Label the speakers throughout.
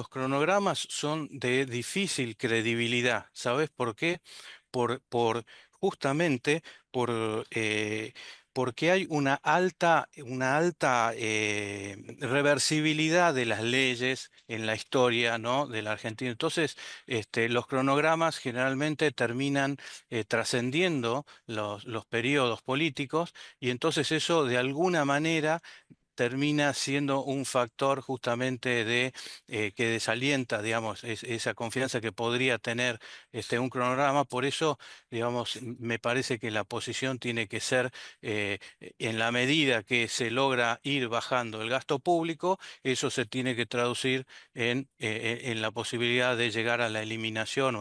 Speaker 1: Los cronogramas son de difícil credibilidad. ¿Sabes por qué? Por, por justamente por, eh, porque hay una alta, una alta eh, reversibilidad de las leyes en la historia ¿no? de la Argentina. Entonces, este, los cronogramas generalmente terminan eh, trascendiendo los, los periodos políticos y entonces eso de alguna manera termina siendo un factor justamente de eh, que desalienta, digamos, esa confianza que podría tener este, un cronograma. Por eso, digamos, me parece que la posición tiene que ser eh, en la medida que se logra ir bajando el gasto público, eso se tiene que traducir en, eh, e, en la posibilidad de llegar a la eliminación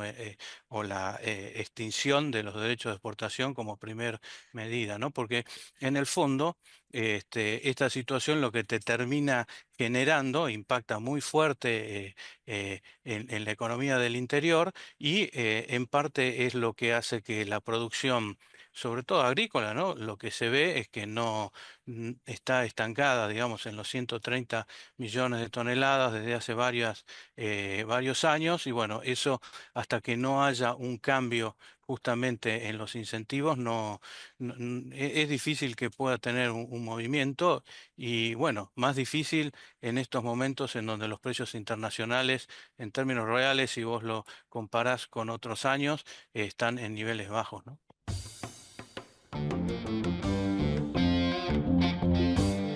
Speaker 1: o, la extinción de los derechos de exportación como primer medida, ¿no? Porque en el fondo, este, esta situación lo que te termina generando, impacta muy fuerte eh, eh, en, la economía del interior y eh, en parte es lo que hace que la producción sobre todo agrícola, ¿no? Lo que se ve es que no está estancada, digamos, en los 130 millones de toneladas desde hace varios años. Y bueno, eso hasta que no haya un cambio justamente en los incentivos, no, e, es difícil que pueda tener un, movimiento. Y bueno, más difícil en estos momentos en donde los precios internacionales en términos reales, si vos lo comparás con otros años, están en niveles bajos. ¿no?